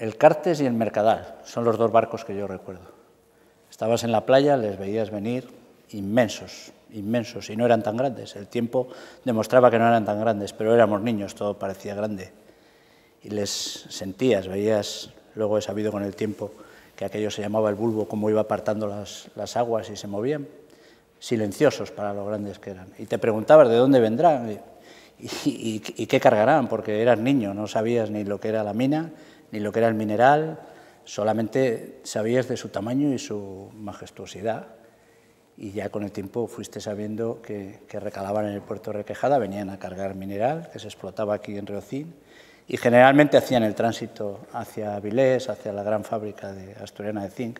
el Cartes y el Mercadal, son los dos barcos que yo recuerdo. Estabas en la playa, les veías venir inmensos, inmensos, y no eran tan grandes. El tiempo demostraba que no eran tan grandes, pero éramos niños, todo parecía grande. Y les sentías, veías, luego he sabido con el tiempo que aquello se llamaba el bulbo, cómo iba apartando las, aguas y se movían, silenciosos para lo grandes que eran. Y te preguntabas de dónde vendrán y, y qué cargarán, porque eras niño, no sabías ni lo que era la mina, ni lo que era el mineral, solamente sabías de su tamaño y su majestuosidad. Y ya con el tiempo fuiste sabiendo que, recalaban en el puerto Requejada, venían a cargar mineral que se explotaba aquí en Riocín y generalmente hacían el tránsito hacia Avilés, hacia la gran fábrica de asturiana de zinc.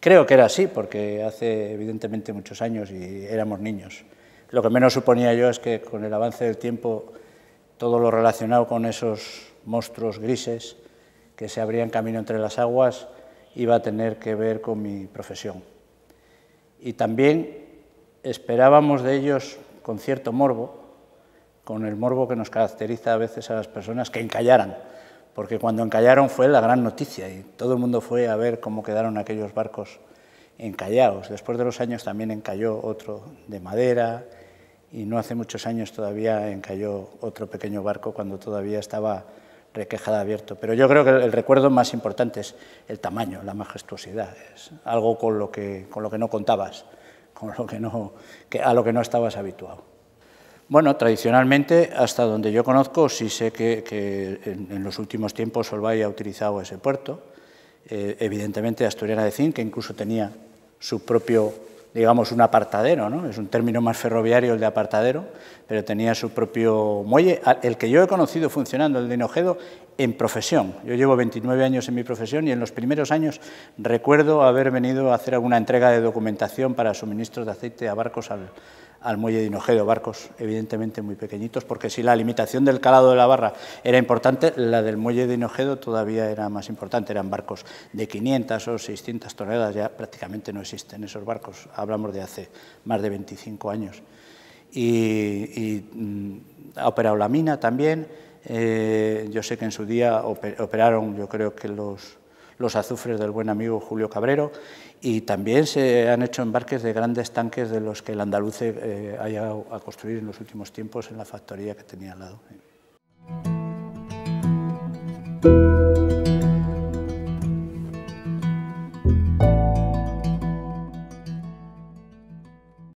Creo que era así, porque hace evidentemente muchos años y éramos niños. Lo que menos suponía yo es que con el avance del tiempo, todo lo relacionado con esos monstruos grises que se abrían camino entre las aguas iba a tener que ver con mi profesión. Y también esperábamos de ellos con cierto morbo, con el morbo que nos caracteriza a veces a las personas, que encallaran, porque cuando encallaron fue la gran noticia y todo el mundo fue a ver cómo quedaron aquellos barcos encallados. Después de los años también encalló otro de madera y no hace muchos años todavía encalló otro pequeño barco cuando todavía estaba quejada abierto. Pero yo creo que el, recuerdo más importante es el tamaño, la majestuosidad, es algo con lo que, con lo que no contabas, con lo que no, a lo que no estabas habituado. Bueno, tradicionalmente, hasta donde yo conozco, sí sé que, en, los últimos tiempos Solvay ha utilizado ese puerto. Eh, evidentemente, Asturiana de Zinc, que incluso tenía su propio digamos, un apartadero, ¿no? es un término más ferroviario el de apartadero, pero tenía su propio muelle, el que yo he conocido funcionando, el de Enojedo, en profesión. Yo llevo 29 años en mi profesión y en los primeros años recuerdo haber venido a hacer alguna entrega de documentación para suministros de aceite a barcos al, al muelle de Hinojedo, barcos evidentemente muy pequeñitos, porque si la limitación del calado de la barra era importante, la del muelle de Hinojedo todavía era más importante, eran barcos de 500 o 600 toneladas, ya prácticamente no existen esos barcos, hablamos de hace más de 25 años. Y, mm, ha operado la mina también, eh, yo sé que en su día operaron, yo creo que los los azufres del buen amigo Julio Cabrero, y también se han hecho embarques de grandes tanques de los que el andaluce eh, ha llegado a construir en los últimos tiempos en la factoría que tenía al lado.